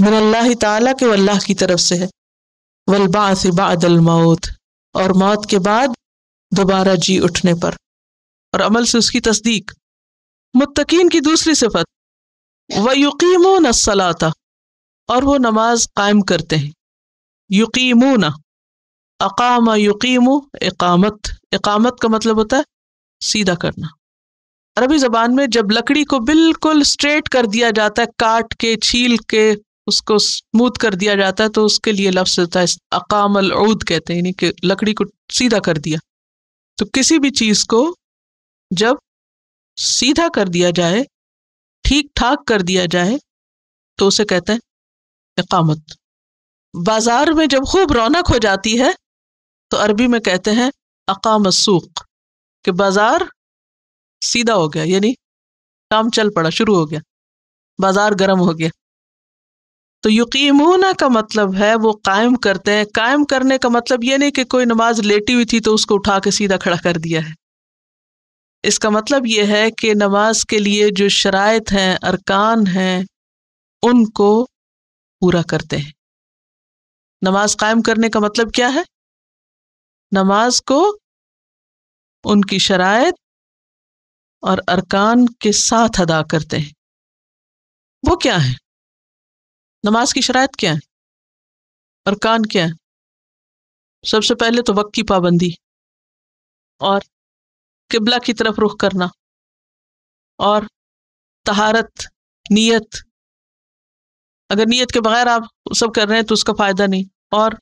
मेरा अल्लाह ताला के वल्लाह की तरफ से है वलबास बादल मौत और मौत के बाद दोबारा जी उठने पर और अमल से उसकी तस्दीक मुत्तकीन की दूसरी सिफत व न सलाता और वो नमाज कायम करते हैं न अकाम यकीम इकामत इकामत का मतलब होता है सीधा करना अरबी जबान में जब लकड़ी को बिल्कुल स्ट्रेट कर दिया जाता है काट के छील के उसको स्मूथ कर दिया जाता है तो उसके लिए लफ्स होता है अकाम अलऊद कहते हैं यानी कि लकड़ी को सीधा कर दिया तो किसी भी चीज़ को जब सीधा कर दिया जाए ठीक ठाक कर दिया जाए तो उसे कहते हैं इकामत बाजार में जब खूब रौनक हो जाती है तो अरबी में कहते हैं अकाम सूख कि बाजार सीधा हो गया यानी काम चल पड़ा शुरू हो गया बाजार गर्म हो गया तो यकीमूना का मतलब है वो कायम करते हैं कायम करने का मतलब ये नहीं कि कोई नमाज लेटी हुई थी तो उसको उठा के सीधा खड़ा कर दिया है इसका मतलब ये है कि नमाज के लिए जो शराय हैं अरकान हैं उनको पूरा करते हैं नमाज कायम करने का मतलब क्या है नमाज को उनकी शराय और अरकान के साथ अदा करते हैं वो क्या है नमाज की शरात क्या है अरकान क्या है सबसे पहले तो वक्त की पाबंदी और किबला की तरफ रुख करना और तहारत नीयत अगर नीयत के बगैर आप सब कर रहे हैं तो उसका फ़ायदा नहीं और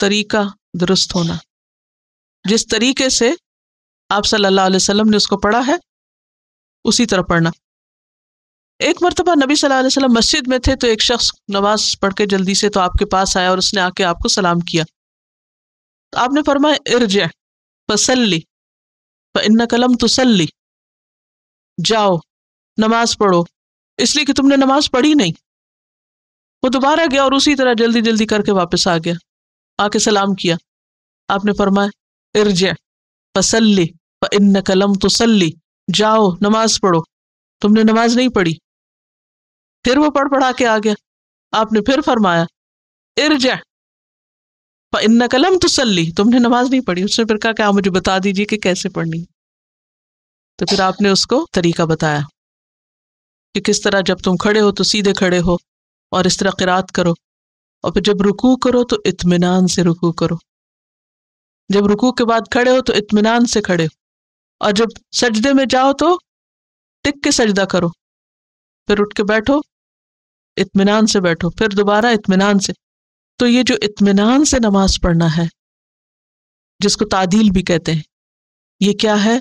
तरीका दुरुस्त होना जिस तरीके से आप सल्लल्लाहु अलैहि वसल्लम ने उसको पढ़ा है उसी तरह पढ़ना एक मरतबा नबी सल्लल्लाहु अलैहि वसल्लम मस्जिद में थे तो एक शख्स नमाज पढ़ के जल्दी से तो आपके पास आया और उसने आके आपको सलाम किया तो आपने फरमाया इर्ज फसली इन्ना कलम तुसल्ली जाओ नमाज पढ़ो इसलिए कि तुमने नमाज पढ़ी नहीं वो दोबारा गया और उसी तरह जल्दी जल्दी करके वापस आ गया आके सलाम किया आपने फरमाया इर्ज फसली इन कलम तुसल्ली जाओ नमाज पढ़ो तुमने नमाज नहीं पढ़ी फिर वो पढ़ पढ़ा के आ गया आपने फिर फरमाया इर्जा इन कलम तुसली तुमने नमाज नहीं पढ़ी उसने फिर कहा क्या मुझे बता दीजिए कि कैसे पढ़नी तो फिर आपने उसको तरीका बताया कि किस तरह जब तुम खड़े हो तो सीधे खड़े हो और इस तरह किरात करो और फिर जब रुकू करो तो इतमान से रुकू करो जब रुकू के बाद खड़े हो तो इतमान से खड़े हो और जब सजदे में जाओ तो टिक के सजदा करो फिर उठ के बैठो इतमान से बैठो फिर दोबारा इतमान से तो ये जो इतमान से नमाज पढ़ना है जिसको तादील भी कहते हैं ये क्या है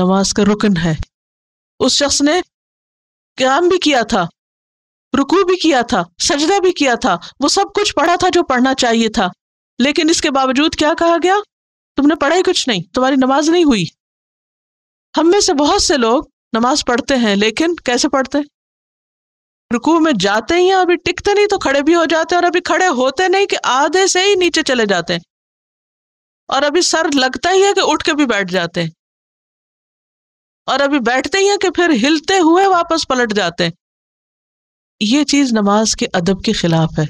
नमाज का रुकन है उस शख्स ने क्याम भी किया था रुकू भी किया था सजदा भी किया था वो सब कुछ पढ़ा था जो पढ़ना चाहिए था लेकिन इसके बावजूद क्या कहा गया तुमने पढ़ा ही कुछ नहीं तुम्हारी नमाज नहीं हुई हम में से बहुत से लोग नमाज पढ़ते हैं लेकिन कैसे पढ़ते हैं रुकू में जाते ही हैं अभी टिकते नहीं तो खड़े भी हो जाते हैं और अभी खड़े होते नहीं कि आधे से ही नीचे चले जाते हैं और अभी सर लगता ही है कि उठ के भी बैठ जाते हैं और अभी बैठते ही हैं कि फिर हिलते हुए वापस पलट जाते हैं ये चीज नमाज के अदब के खिलाफ है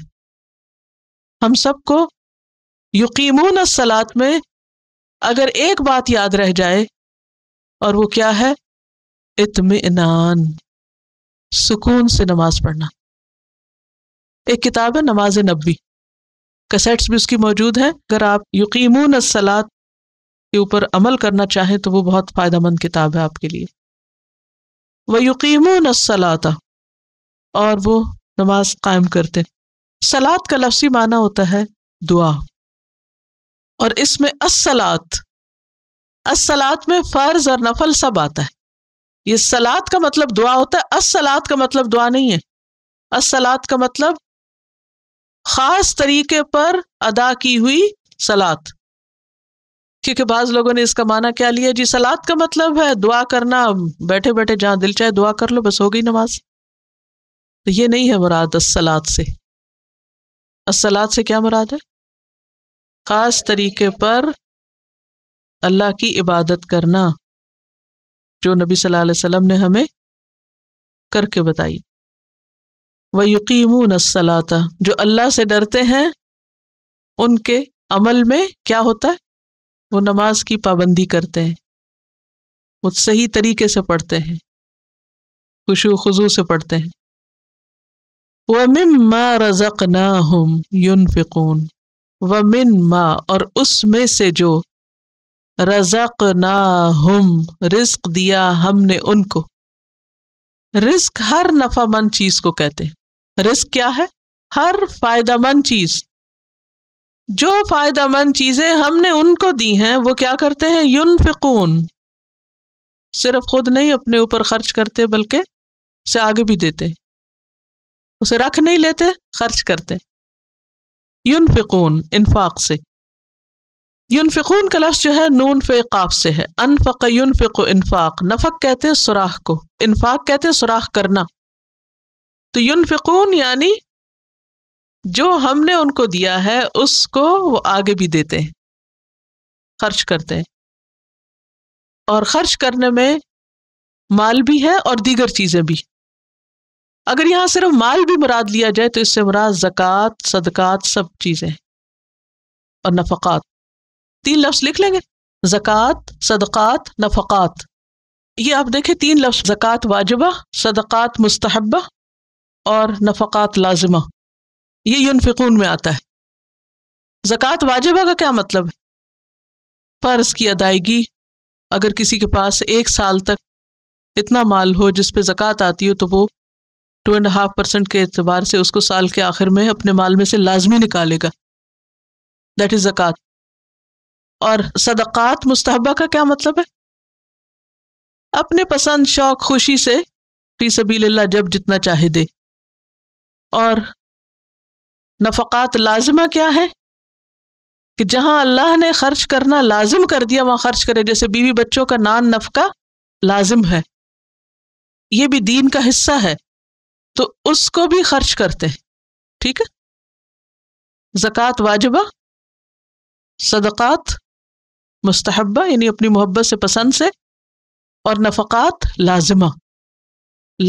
हम सबको यकीमून सलात में अगर एक बात याद रह जाए और वो क्या है इतमान सुकून से नमाज पढ़ना एक किताब है नमाज नबी कैसेट्स भी उसकी मौजूद है अगर आप यकीमून सलात के ऊपर अमल करना चाहें तो वो बहुत फ़ायदेमंद किताब है आपके लिए वह यकीमून सलाता और वो नमाज कायम करते सलात का लफ्सी माना होता है दुआ और इसमें असलात असलात में फ़र्ज और नफल सब आता है ये सलात का मतलब दुआ होता है असलात का मतलब दुआ नहीं है असलात का मतलब खास तरीके पर अदा की हुई सलात क्योंकि बाज लोगों ने इसका माना क्या लिया जी सलात का मतलब है दुआ करना बैठे बैठे जहां दिल चाहे दुआ कर लो बस हो गई नमाज तो ये नहीं है मुराद असलात से असलात से क्या मुराद है खास तरीके पर अल्लाह की इबादत करना जो नबी सल्लल्लाहु अलैहि वसल्लम ने हमें करके बताई व यकीमून सलाता जो अल्लाह से डरते हैं उनके अमल में क्या होता है वो नमाज की पाबंदी करते हैं वो सही तरीके से पढ़ते हैं खुशू खजू से पढ़ते हैं वमिन मा रजक ना हम यून फिकून वमिन मा और उसमें से जो रजक ना हम रिस्क दिया हमने उनको रिस्क हर नफामंद चीज को कहते हैं रिस्क क्या है हर फायदामंद चीज जो फायदामंद चीजें हमने उनको दी हैं वो क्या करते हैं युन फिकून सिर्फ खुद नहीं अपने ऊपर खर्च करते बल्कि उसे आगे भी देते उसे रख नहीं लेते खर्च करते युन फिकून इन्फाक से यूनफिकून का लफ्ज जो है नून फे काफ से है अनफक यूनफिक इनफाक नफक कहते हैं सुराख को इनफाक़ कहते हैं सुराख करना तो यूनफिकून यानी जो हमने उनको दिया है उसको वो आगे भी देते हैं खर्च करते हैं और खर्च करने में माल भी है और दीगर चीज़ें भी अगर यहाँ सिर्फ माल भी मुराद लिया जाए तो इससे मुराद जक़ात सदक़ात सब चीज़ें और नफ़क़ात तीन लफ्ज लिख लेंगे जक़ात सदक़ात नफ़क़ात ये आप देखें तीन लफ्ज जक़ात वाजिबा सदक़ात मुस्तहबा और नफ़क़ात लाजिमा ये यूनफिकून में आता है जक़ात वाजिबा का क्या मतलब है फ़र्ज़ की अदायगी अगर किसी के पास एक साल तक इतना माल हो जिस पे ज़क़़त आती हो तो वो टू एंड हाफ परसेंट के अतबार से उसको साल के आखिर में अपने माल में से लाजमी निकालेगा दैट इज़ जक़ात और सदक़ात मुस्तबा का क्या मतलब है अपने पसंद शौक खुशी से फी सबील्ला जब जितना चाहे दे और नफ़ात लाजमा क्या है कि जहां अल्लाह ने खर्च करना लाजिम कर दिया वहां खर्च करे जैसे बीवी बच्चों का नान नफका लाजिम है ये भी दीन का हिस्सा है तो उसको भी खर्च करते हैं ठीक है जक़ात वाजिबा सदक़ात मुस्तहबा यानी अपनी मोहब्बत से पसंद से और नफ़ात लाजमा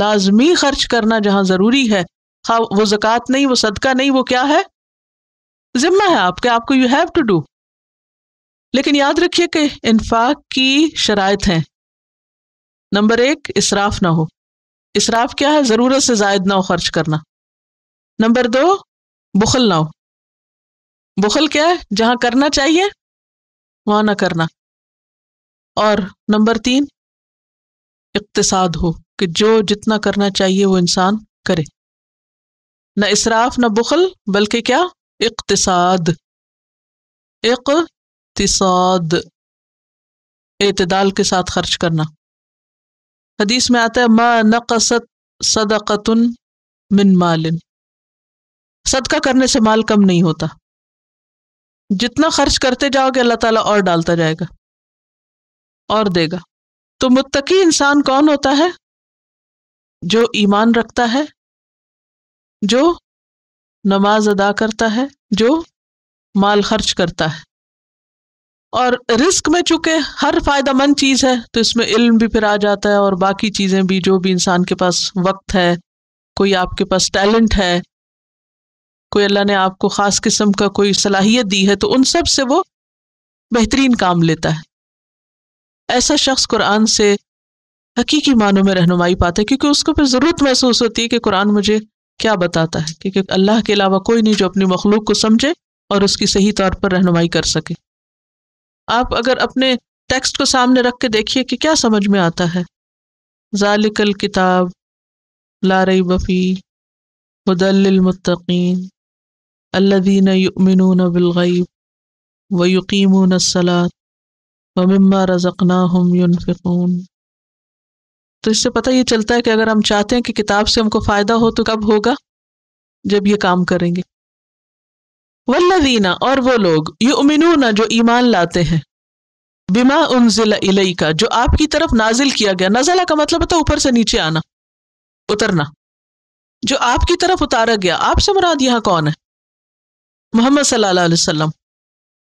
लाजमी खर्च करना जहाँ ज़रूरी है हाँ वो जक़ात नहीं वो सदका नहीं वो क्या है ज़िम्मा है आपके आपको यू हैव टू डू लेकिन याद रखिए कि इन्फाक की शरात हैं नंबर एक इसराफ ना हो इसराफ क्या है ज़रूरत से जायद ना हो खर्च करना नंबर दो बुखल ना हो बुखल क्या है जहाँ करना चाहिए वहां ना करना और नंबर तीन इकतसाद हो कि जो जितना करना चाहिए वो इंसान करे न इसराफ न बुखल बल्कि क्या इकतसाद इकतसाद एतदाल के साथ खर्च करना हदीस में आता है मा नकसत सदकतुन मिन मालिन सदका करने से माल कम नहीं होता जितना खर्च करते जाओगे अल्लाह ताला और डालता जाएगा और देगा तो मुत्तकी इंसान कौन होता है जो ईमान रखता है जो नमाज अदा करता है जो माल खर्च करता है और रिस्क में चूंकि हर फायदामंद चीज़ है तो इसमें इल्म भी फिर आ जाता है और बाकी चीज़ें भी जो भी इंसान के पास वक्त है कोई आपके पास टैलेंट है कोई अल्लाह ने आपको ख़ास किस्म का कोई सलाहियत दी है तो उन सब से वो बेहतरीन काम लेता है ऐसा शख्स कुरान से हकीकी मानों में रहनुमाई पाता है क्योंकि उसको फिर ज़रूरत महसूस होती है कि कुरान मुझे क्या बताता है क्योंकि अल्लाह के अलावा कोई नहीं जो अपनी मखलूक को समझे और उसकी सही तौर पर रहनुमाई कर सके आप अगर अपने टेक्स्ट को सामने रख के देखिए कि क्या समझ में आता है जालिकल किताब लारई बफ़ी मुदल अल्लदीन युमिनून बिलगैब व यकीमून सलात व मम्मा तो इससे पता ये चलता है कि अगर हम चाहते हैं कि किताब से हमको फ़ायदा हो तो कब होगा जब ये काम करेंगे वल्लदीना और वो लोग युमिनून जो ईमान लाते हैं बिमा उनजिला का जो आपकी तरफ नाजिल किया गया नजला का मतलब होता तो है ऊपर से नीचे आना उतरना जो आपकी तरफ उतारा गया आपसे मुराद यहाँ कौन है मोहम्मद सल्लाम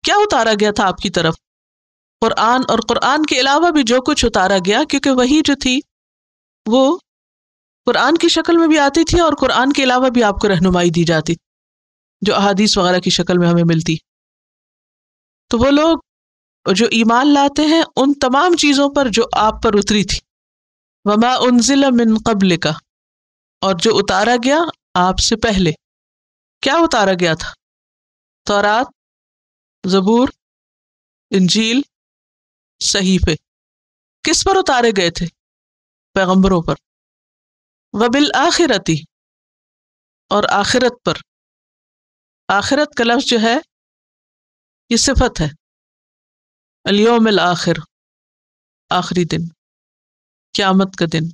क्या उतारा गया था आपकी तरफ कुरान और कुरान के अलावा भी जो कुछ उतारा गया क्योंकि वही जो थी वो कुरान की शक्ल में भी आती थी और कुरान के अलावा भी आपको रहनुमाई दी जाती जो अहादीस वगैरह की शक्ल में हमें मिलती तो वो लोग जो ईमान लाते हैं उन तमाम चीज़ों पर जो आप पर उतरी थी वमा उनजिला मिन कबल का और जो उतारा गया आपसे पहले क्या उतारा गया था तौरात जबूर इंजील सहीफे किस पर उतारे गए थे पैगंबरों पर वबिल आखिरती और आखिरत पर आखिरत का लफ्ज़ जो है ये सिफत है अलियोमिल आखिर आखिरी दिन क़्यामत का दिन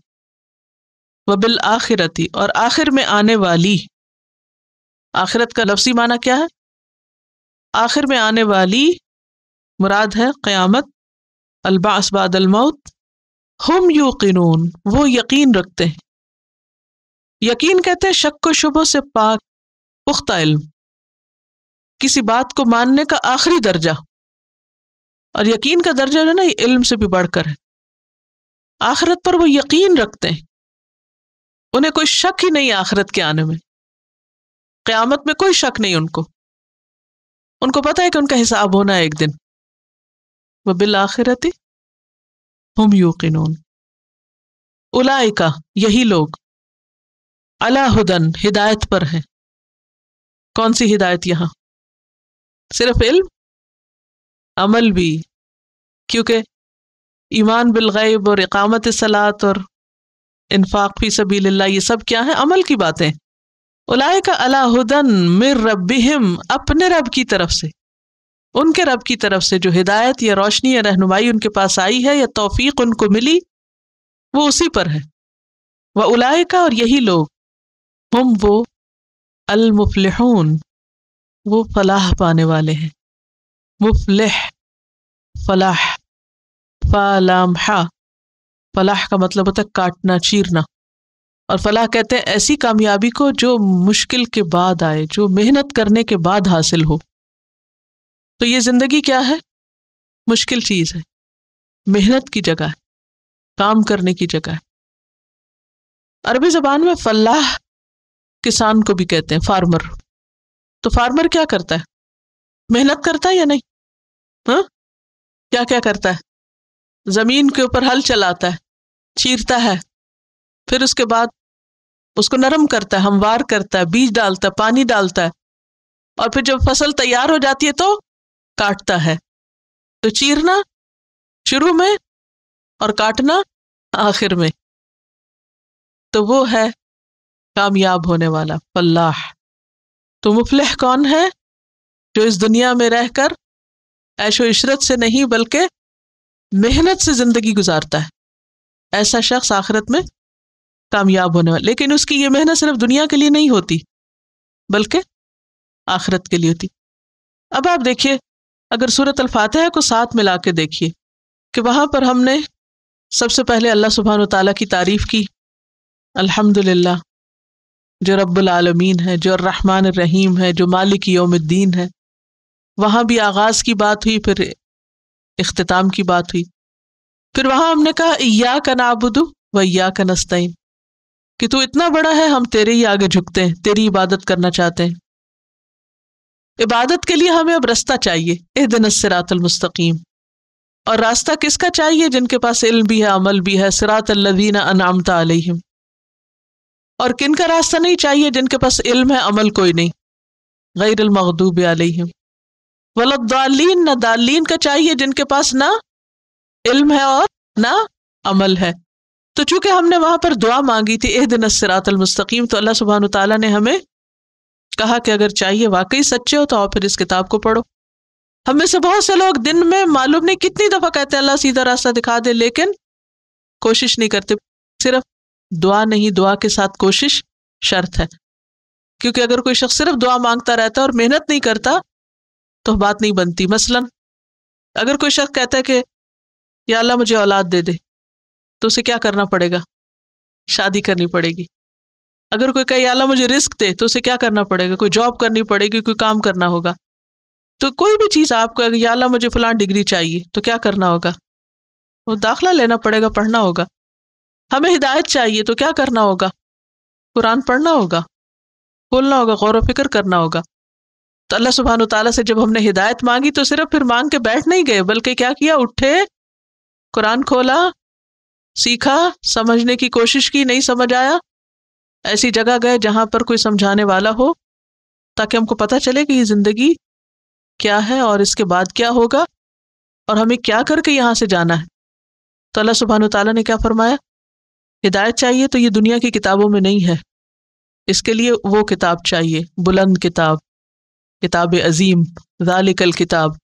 वबिल आखिरती और आखिर में आने वाली आखिरत का लफ्जी माना क्या है आखिर में आने वाली मुराद है क़यामत अलबास बादलमौत हम यूकिनून वो यकीन रखते हैं यकीन कहते हैं शक व शुभों से पाक पुख्ता इल्म किसी बात को मानने का आखिरी दर्जा और यकीन का दर्जा जो है ना ये इल्म से भी बढ़कर है आखिरत पर वो यकीन रखते हैं उन्हें कोई शक ही नहीं आखिरत के आने में क़यामत में कोई शक नहीं उनको उनको पता है कि उनका हिसाब होना है एक दिन वह बिल आखिरती हम यूकिन उलायका यही लोग अला हुदन हिदायत पर हैं कौन सी हिदायत यहां सिर्फ इल्म अमल भी क्योंकि ईमान बिलगैब और इकामत सलात और इन्फाक फी सबील ये सब क्या है अमल की बातें उलाय का अलाहदन मिर रबिहम अपने रब की तरफ से उनके रब की तरफ से जो हिदायत या रोशनी या रहनुमाई उनके पास आई है या तोफीक उनको मिली वो उसी पर है वह उलायका का और यही लोग हम वो अलमुफलहून वो फलाह पाने वाले हैं मुफलह फलाह फलामहा फलाह का मतलब होता है काटना चीरना और फलाह कहते हैं ऐसी कामयाबी को जो मुश्किल के बाद आए जो मेहनत करने के बाद हासिल हो तो ये ज़िंदगी क्या है मुश्किल चीज़ है मेहनत की जगह है काम करने की जगह है अरबी ज़बान में फलाह किसान को भी कहते हैं फार्मर तो फार्मर क्या करता है मेहनत करता है या नहीं हा? क्या क्या करता है ज़मीन के ऊपर हल चलाता है चीरता है फिर उसके बाद उसको नरम करता है हमवार करता है बीज डालता है पानी डालता है और फिर जब फसल तैयार हो जाती है तो काटता है तो चीरना शुरू में और काटना आखिर में तो वो है कामयाब होने वाला फलाह तो मुफलह कौन है जो इस दुनिया में रहकर ऐशो इशरत से नहीं बल्कि मेहनत से ज़िंदगी गुजारता है ऐसा शख्स आखिरत में कामयाब होने वाले लेकिन उसकी ये मेहनत सिर्फ दुनिया के लिए नहीं होती बल्कि आखरत के लिए होती अब आप देखिए अगर सूरत अलफातह को साथ मिला के देखिए कि वहाँ पर हमने सबसे पहले अल्लाह सुबहान तला की तारीफ़ की अल्हम्दुलिल्लाह जो रब्बुल है जो रहमान रहीम है जो मालिक योमद्दीन है वहाँ भी आगाज़ की बात हुई फिर अख्ताम की बात हुई फिर वहाँ हमने कहा या का नाबुदू व या का नस्तैन कि तू इतना बड़ा है हम तेरे ही आगे झुकते हैं तेरी इबादत करना चाहते हैं इबादत के लिए हमें अब रास्ता चाहिए ए दिन सिरातल मुस्तकीम और रास्ता किसका चाहिए जिनके पास इल्म भी है अमल भी है सिरात अल्लदीन अनामता अलहिम और किन का रास्ता नहीं चाहिए जिनके पास इल्म है अमल कोई नहीं गैर मखदूब अलहिम वलदालीन न दालीन का चाहिए जिनके पास ना इल्म है और ना अमल है तो चूंकि हमने वहां पर दुआ मांगी थी एह दिन सरातल मुस्तकीम तो अल्लाह सुबहान तला ने हमें कहा कि अगर चाहिए वाकई सच्चे हो तो आओ फिर इस किताब को पढ़ो हमें से बहुत से लोग दिन में मालूम नहीं कितनी दफा कहते अल्लाह सीधा रास्ता दिखा दे लेकिन कोशिश नहीं करते सिर्फ दुआ नहीं दुआ के साथ कोशिश शर्त है क्योंकि अगर कोई शख्स सिर्फ दुआ मांगता रहता है और मेहनत नहीं करता तो बात नहीं बनती मसलन अगर कोई शख्स कहता है कि या अल्लाह मुझे औलाद दे दे तो उसे क्या करना पड़ेगा शादी करनी पड़ेगी अगर कोई कहे आला मुझे रिस्क दे तो उसे क्या करना पड़ेगा कोई जॉब करनी पड़ेगी कोई काम करना होगा तो कोई भी चीज़ आपको अगर आला मुझे फ़लां डिग्री चाहिए तो क्या करना होगा वो दाखला लेना पड़ेगा पढ़ना होगा हमें हिदायत चाहिए तो क्या करना होगा कुरान पढ़ना होगा बोलना होगा गौर व फिक्र करना होगा तो अल्लाह सुबहान तला से जब हमने हिदायत मांगी तो सिर्फ फिर मांग के बैठ नहीं गए बल्कि क्या किया उठे कुरान खोला सीखा समझने की कोशिश की नहीं समझ आया ऐसी जगह गए जहां पर कोई समझाने वाला हो ताकि हमको पता चले कि ये जिंदगी क्या है और इसके बाद क्या होगा और हमें क्या करके यहाँ से जाना है तो अल्लाह सुबहान तला ने क्या फरमाया हिदायत चाहिए तो ये दुनिया की किताबों में नहीं है इसके लिए वो किताब चाहिए बुलंद किताब किताब अजीम जालिकल किताब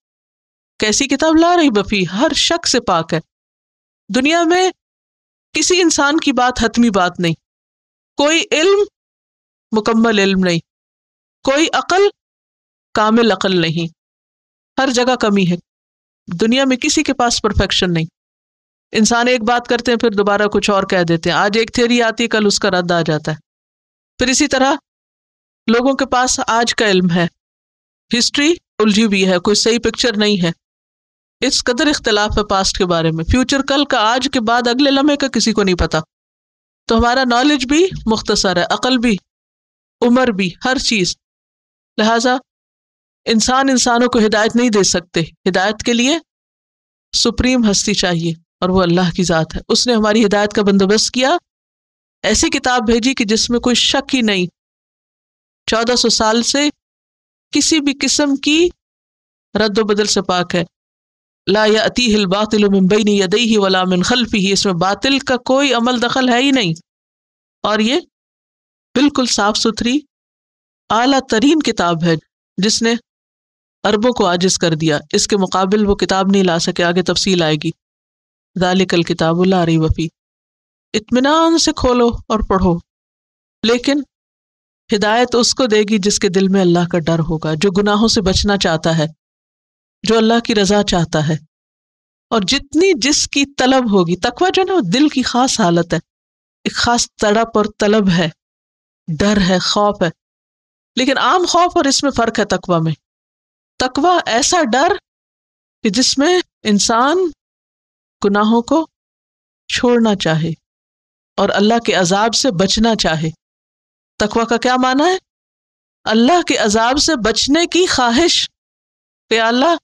कैसी किताब ला रही बफी हर शक से पाक है दुनिया में किसी इंसान की बात हतमी बात नहीं कोई इल्म मुकम्मल इल्म नहीं कोई अकल कामिल अकल नहीं हर जगह कमी है दुनिया में किसी के पास परफेक्शन नहीं इंसान एक बात करते हैं फिर दोबारा कुछ और कह देते हैं आज एक थ्योरी आती है कल उसका रद्द आ जाता है फिर इसी तरह लोगों के पास आज का इल्म है हिस्ट्री उलझी हुई है कोई सही पिक्चर नहीं है इस कदर इख्तलाफ है पास्ट के बारे में फ्यूचर कल का आज के बाद अगले लम्हे का किसी को नहीं पता तो हमारा नॉलेज भी मुख्तसर है अकल भी उम्र भी हर चीज़ लिहाजा इंसान इंसानों को हिदायत नहीं दे सकते हिदायत के लिए सुप्रीम हस्ती चाहिए और वो अल्लाह की ज़ात है उसने हमारी हिदायत का बंदोबस्त किया ऐसी किताब भेजी कि जिसमें कोई शक ही नहीं चौदह सौ साल से किसी भी किस्म की रद्दबदल से पाक है लाती हिलबातिल मुम्बई यदई वला मिन खलफी ही इसमें बातिल का कोई अमल दखल है ही नहीं और ये बिल्कुल साफ सुथरी आला तरीन किताब है जिसने अरबों को आजिज कर दिया इसके मुकाबल वो किताब नहीं ला सके आगे तफसील आएगी दालिकल किताब लारी वफ़ी इतमान से खोलो और पढ़ो लेकिन हिदायत उसको देगी जिसके दिल में अल्लाह का डर होगा जो गुनाहों से बचना चाहता है जो अल्लाह की रजा चाहता है और जितनी जिसकी तलब होगी तकवा जो है ना वो दिल की खास हालत है एक खास तड़प और तलब है डर है खौफ है लेकिन आम खौफ और इसमें फ़र्क है तकवा में तकवा ऐसा डर कि जिसमें इंसान गुनाहों को छोड़ना चाहे और अल्लाह के अजाब से बचना चाहे तकवा का क्या माना है अल्लाह के अजाब से बचने की ख्वाहिश अल्लाह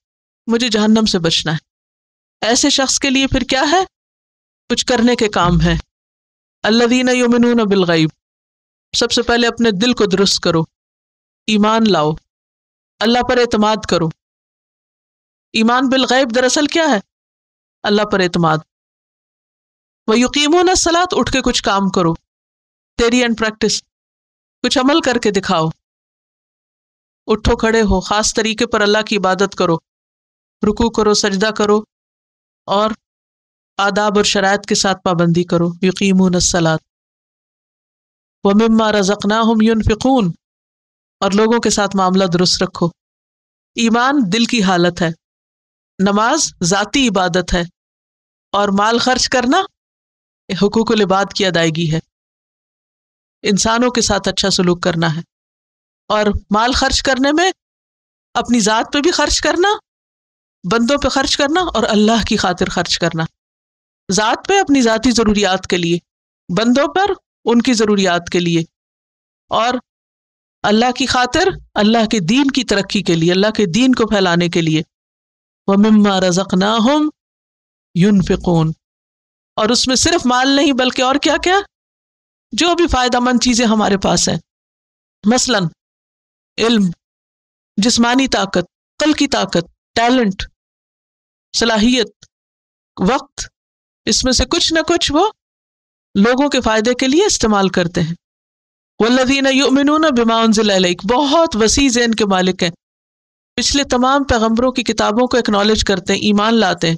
मुझे जहन्नम से बचना है ऐसे शख्स के लिए फिर क्या है कुछ करने के काम है अल्लादीन योमिन बिलगैब सबसे पहले अपने दिल को दुरुस्त करो ईमान लाओ अल्लाह पर एतमाद करो ईमान बिलगैब दरअसल क्या है अल्लाह पर एतमाद वह यकीमों सलात उठ के कुछ काम करो तेरी एंड प्रैक्टिस कुछ अमल करके दिखाओ उठो खड़े हो खास तरीके पर अल्लाह की इबादत करो रुकू करो सजदा करो और आदाब और शरात के साथ पाबंदी करो यकीमून सलात मम्मा रजकना हम यूनफिकून और लोगों के साथ मामला दुरुस्त रखो ईमान दिल की हालत है नमाज ज़ाती इबादत है और माल खर्च करना हकूक लिबाद की अदायगी है इंसानों के साथ अच्छा सलूक करना है और माल खर्च करने में अपनी ज़ात पे भी खर्च करना बंदों पे खर्च करना और अल्लाह की खातिर खर्च करना ज़ात पे अपनी ज़ाती ज़रूरियात के लिए बंदों पर उनकी ज़रूरियात के लिए और अल्लाह की खातिर अल्लाह के दीन की तरक्की के लिए अल्लाह के दीन को फैलाने के लिए व मम्मा रजकना हम यूनफिकून और उसमें सिर्फ माल नहीं बल्कि और क्या क्या जो भी फ़ायदा चीज़ें हमारे पास हैं मसलन इल्म जिस्मानी ताकत कल की ताकत टैलेंट सलाहियत वक्त इसमें से कुछ ना कुछ वो लोगों के फायदे के लिए इस्तेमाल करते हैं वल्लदीन युमिन बिमाउनजिलक बहुत वसी जैन के मालिक हैं पिछले तमाम पैगम्बरों की किताबों को एक्नॉलेज करते हैं ईमान लाते हैं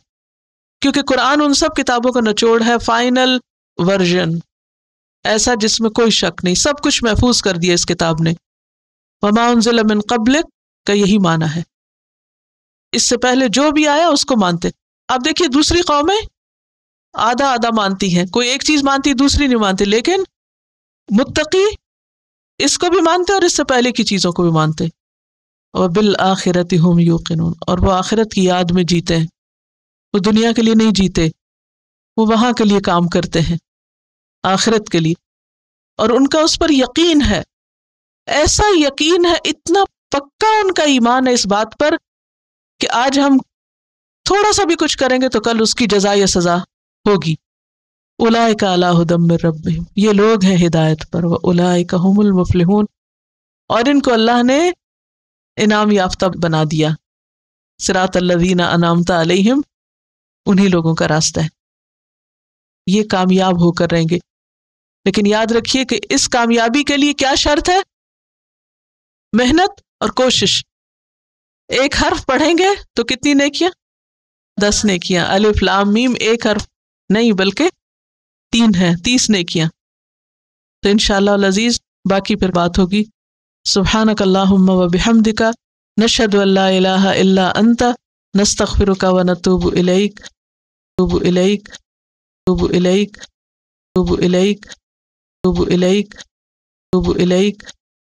क्योंकि कुरान उन सब किताबों का नचोड़ है फाइनल वर्जन ऐसा जिसमें कोई शक नहीं सब कुछ महफूज कर दिया इस किताब ने ममाउनजिल कबलिक का यही माना है इससे पहले जो भी आया उसको मानते अब देखिए दूसरी कौमें आधा आधा मानती हैं कोई एक चीज़ मानती दूसरी नहीं मानती लेकिन मुत्तकी इसको भी मानते और इससे पहले की चीज़ों को भी मानते और बिल आखिरत हम यूकिन और वह आखिरत की याद में जीते हैं वो दुनिया के लिए नहीं जीते वो वहां के लिए काम करते हैं आखिरत के लिए और उनका उस पर यकीन है ऐसा यकीन है इतना पक्का उनका ईमान है इस बात पर कि आज हम थोड़ा सा भी कुछ करेंगे तो कल उसकी जजा या सजा होगी उलाय का अलाहदम रब ये लोग हैं हिदायत पर वह उलाय का हमल और इनको अल्लाह ने इनाम याफ्ता बना दिया सिरात अल्लवीना अनामता अलहिम उन्हीं लोगों का रास्ता है ये कामयाब होकर रहेंगे लेकिन याद रखिए कि इस कामयाबी के लिए क्या शर्त है मेहनत और कोशिश एक हर्फ पढ़ेंगे तो कितनी नेकिया दस नेकियां अलिफ लाम मीम एक हर्फ नहीं बल्कि तीन है तीस नेकियां तो इन लजीज बाकी फिर बात होगी सुबहानकल्लाम वबिहमदिका नशद अंता नस्तखिर व नतूब इलैक तूब इलैक तूब इलैक तूब इलैक तूब इलैक तूब इलैक